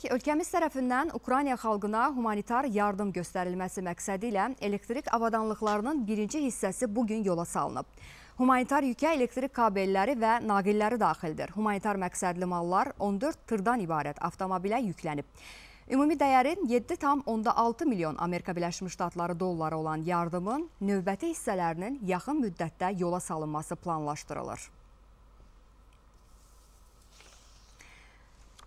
ki, ölkəmiz tərəfindən Ukrayna xalqına humanitar yardım göstərilməsi məqsədi ilə elektrik avadanlıqlarının birinci hissəsi bugün yola salınıb. Humanitar yükə elektrik kabelləri və naqilləri daxildir. Humanitar məqsədli mallar 14 tırdan ibarət avtomobilə yüklənib. Ümumi dəyəri 7,6 milyon Amerika Birləşmiş Ştatları dolları olan yardımın növbəti hissələrinin yaxın müddətdə yola salınması planlaşdırılır.